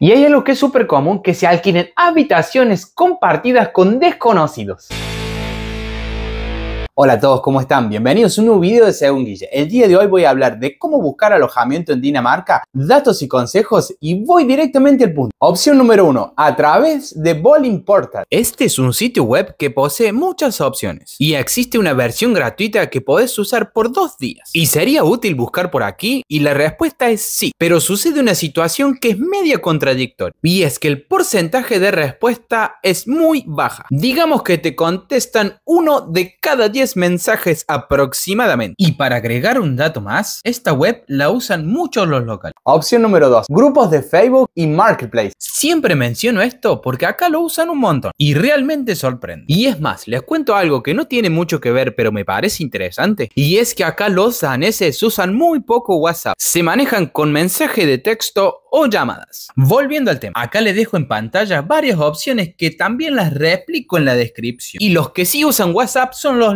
Y hay algo que es súper común, que se alquilen habitaciones compartidas con desconocidos. Hola a todos, ¿cómo están? Bienvenidos a un nuevo video de Según Guille. El día de hoy voy a hablar de cómo buscar alojamiento en Dinamarca, datos y consejos y voy directamente al punto. Opción número 1, a través de Bowling Portal. Este es un sitio web que posee muchas opciones y existe una versión gratuita que podés usar por dos días. ¿Y sería útil buscar por aquí? Y la respuesta es sí, pero sucede una situación que es media contradictoria y es que el porcentaje de respuesta es muy baja. Digamos que te contestan uno de cada 10 mensajes aproximadamente. Y para agregar un dato más, esta web la usan muchos los locales. Opción número 2. Grupos de Facebook y Marketplace. Siempre menciono esto porque acá lo usan un montón y realmente sorprende. Y es más, les cuento algo que no tiene mucho que ver pero me parece interesante. Y es que acá los daneses usan muy poco WhatsApp. Se manejan con mensaje de texto o llamadas. Volviendo al tema, acá les dejo en pantalla varias opciones que también las replico en la descripción. Y los que sí usan WhatsApp son los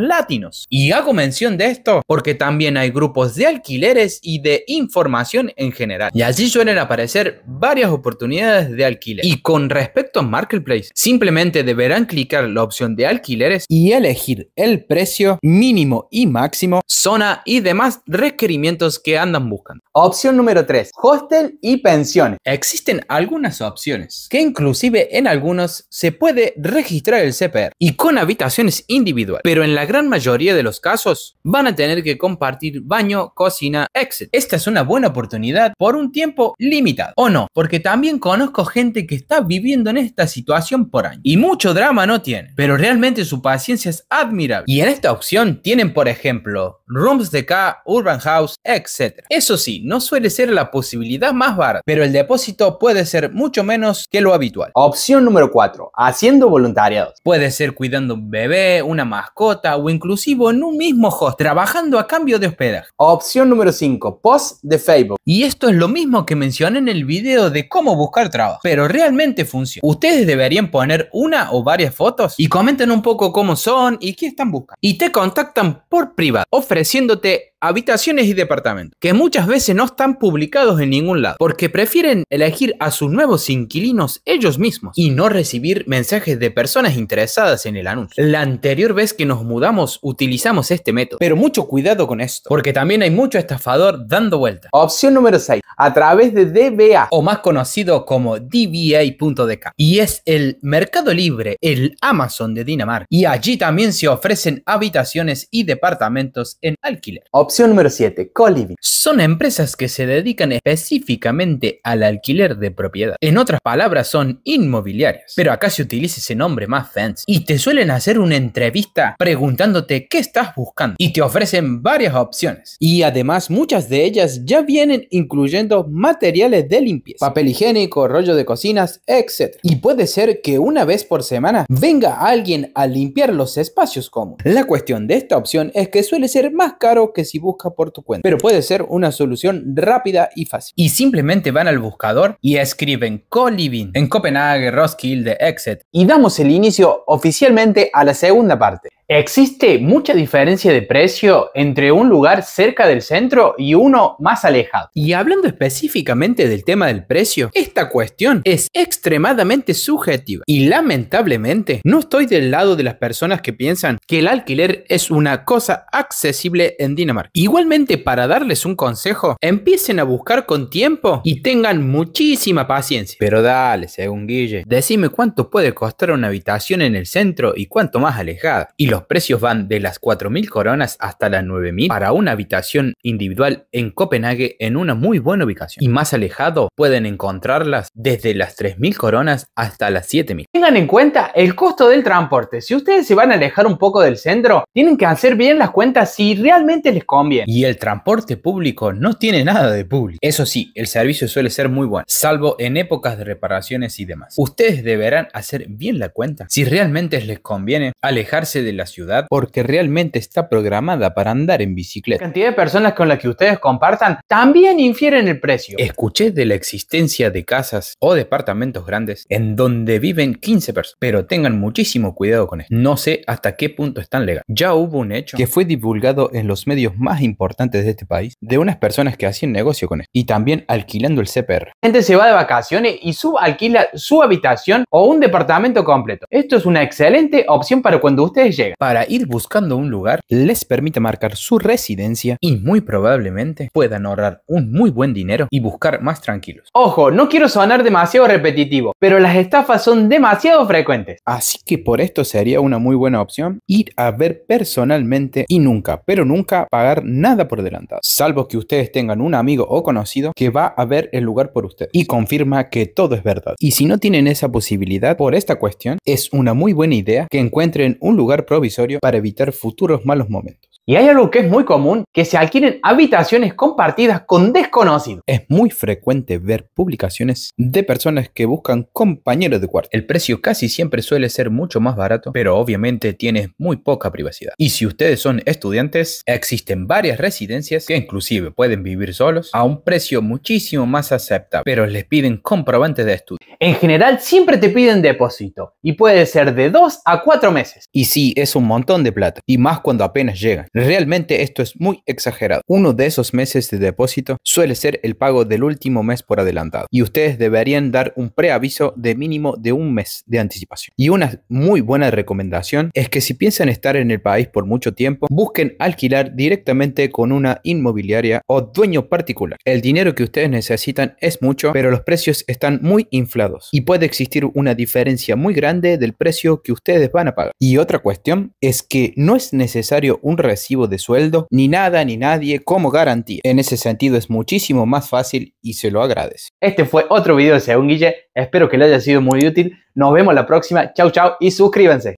y hago mención de esto porque también hay grupos de alquileres y de información en general. Y allí suelen aparecer varias oportunidades de alquiler. Y con respecto a Marketplace, simplemente deberán clicar la opción de alquileres y elegir el precio mínimo y máximo, zona y demás requerimientos que andan buscando. Opción número 3. Hostel y pensiones. Existen algunas opciones que inclusive en algunos se puede registrar el CPR y con habitaciones individuales, pero en la gran mayoría de los casos van a tener que compartir baño, cocina, exit. Esta es una buena oportunidad por un tiempo limitado, ¿o no? Porque también conozco gente que está viviendo en esta situación por año y mucho drama no tiene, pero realmente su paciencia es admirable. Y en esta opción tienen, por ejemplo, rooms de K, Urban House, etc. Eso sí, no suele ser la posibilidad más barata, pero el depósito puede ser mucho menos que lo habitual. Opción número 4. Haciendo voluntariados. Puede ser cuidando un bebé, una mascota o inclusive en un mismo host, trabajando a cambio de hospedaje. Opción número 5. Post de Facebook. Y esto es lo mismo que mencioné en el video de cómo buscar trabajo, pero realmente funciona. Ustedes deberían poner una o varias fotos y comenten un poco cómo son y qué están buscando. Y te contactan por privado, Deciéndote habitaciones y departamentos, que muchas veces no están publicados en ningún lado, porque prefieren elegir a sus nuevos inquilinos ellos mismos y no recibir mensajes de personas interesadas en el anuncio. La anterior vez que nos mudamos utilizamos este método, pero mucho cuidado con esto, porque también hay mucho estafador dando vuelta. Opción número 6, a través de DBA, o más conocido como DBA.dk, y es el Mercado Libre, el Amazon de Dinamarca, y allí también se ofrecen habitaciones y departamentos en alquiler. Opción número 7. Colibri. Son empresas que se dedican específicamente al alquiler de propiedad. En otras palabras, son inmobiliarias. Pero acá se utiliza ese nombre más fancy. Y te suelen hacer una entrevista preguntándote qué estás buscando. Y te ofrecen varias opciones. Y además, muchas de ellas ya vienen incluyendo materiales de limpieza, papel higiénico, rollo de cocinas, etc. Y puede ser que una vez por semana venga alguien a limpiar los espacios comunes. La cuestión de esta opción es que suele ser más caro que si busca por tu cuenta. Pero puede ser una solución rápida y fácil. Y simplemente van al buscador y escriben Colibin en Copenhague, Roskilde, Exit Y damos el inicio oficialmente a la segunda parte. Existe mucha diferencia de precio entre un lugar cerca del centro y uno más alejado. Y hablando específicamente del tema del precio, esta cuestión es extremadamente subjetiva y lamentablemente no estoy del lado de las personas que piensan que el alquiler es una cosa accesible en Dinamarca. Igualmente, para darles un consejo, empiecen a buscar con tiempo y tengan muchísima paciencia. Pero dale, según Guille, decime cuánto puede costar una habitación en el centro y cuánto más alejada los precios van de las 4.000 coronas hasta las 9.000 para una habitación individual en Copenhague en una muy buena ubicación. Y más alejado pueden encontrarlas desde las 3.000 coronas hasta las 7.000. Tengan en cuenta el costo del transporte. Si ustedes se van a alejar un poco del centro, tienen que hacer bien las cuentas si realmente les conviene. Y el transporte público no tiene nada de público. Eso sí, el servicio suele ser muy bueno, salvo en épocas de reparaciones y demás. Ustedes deberán hacer bien la cuenta si realmente les conviene alejarse de la ciudad porque realmente está programada para andar en bicicleta. La cantidad de personas con las que ustedes compartan también infieren el precio. Escuché de la existencia de casas o departamentos grandes en donde viven 15 personas, pero tengan muchísimo cuidado con esto. No sé hasta qué punto están tan legal. Ya hubo un hecho que fue divulgado en los medios más importantes de este país de unas personas que hacían negocio con esto y también alquilando el CPR. gente se va de vacaciones y subalquila su habitación o un departamento completo. Esto es una excelente opción para cuando ustedes lleguen para ir buscando un lugar les permite marcar su residencia y muy probablemente puedan ahorrar un muy buen dinero y buscar más tranquilos. Ojo, no quiero sonar demasiado repetitivo, pero las estafas son demasiado frecuentes. Así que por esto sería una muy buena opción ir a ver personalmente y nunca, pero nunca pagar nada por adelantado. salvo que ustedes tengan un amigo o conocido que va a ver el lugar por usted y confirma que todo es verdad. Y si no tienen esa posibilidad por esta cuestión, es una muy buena idea que encuentren un lugar propio provisorio para evitar futuros malos momentos. Y hay algo que es muy común, que se adquieren habitaciones compartidas con desconocidos. Es muy frecuente ver publicaciones de personas que buscan compañeros de cuarto. El precio casi siempre suele ser mucho más barato, pero obviamente tienes muy poca privacidad. Y si ustedes son estudiantes, existen varias residencias que inclusive pueden vivir solos a un precio muchísimo más aceptable, pero les piden comprobantes de estudio. En general siempre te piden depósito y puede ser de 2 a 4 meses. Y sí, es un montón de plata, y más cuando apenas llegan. Realmente esto es muy exagerado. Uno de esos meses de depósito suele ser el pago del último mes por adelantado y ustedes deberían dar un preaviso de mínimo de un mes de anticipación. Y una muy buena recomendación es que si piensan estar en el país por mucho tiempo, busquen alquilar directamente con una inmobiliaria o dueño particular. El dinero que ustedes necesitan es mucho, pero los precios están muy inflados y puede existir una diferencia muy grande del precio que ustedes van a pagar. Y otra cuestión es que no es necesario un reserva de sueldo, ni nada ni nadie como garantía. En ese sentido es muchísimo más fácil y se lo agradece. Este fue otro video de Según Guille, espero que le haya sido muy útil. Nos vemos la próxima, chau chau y suscríbanse.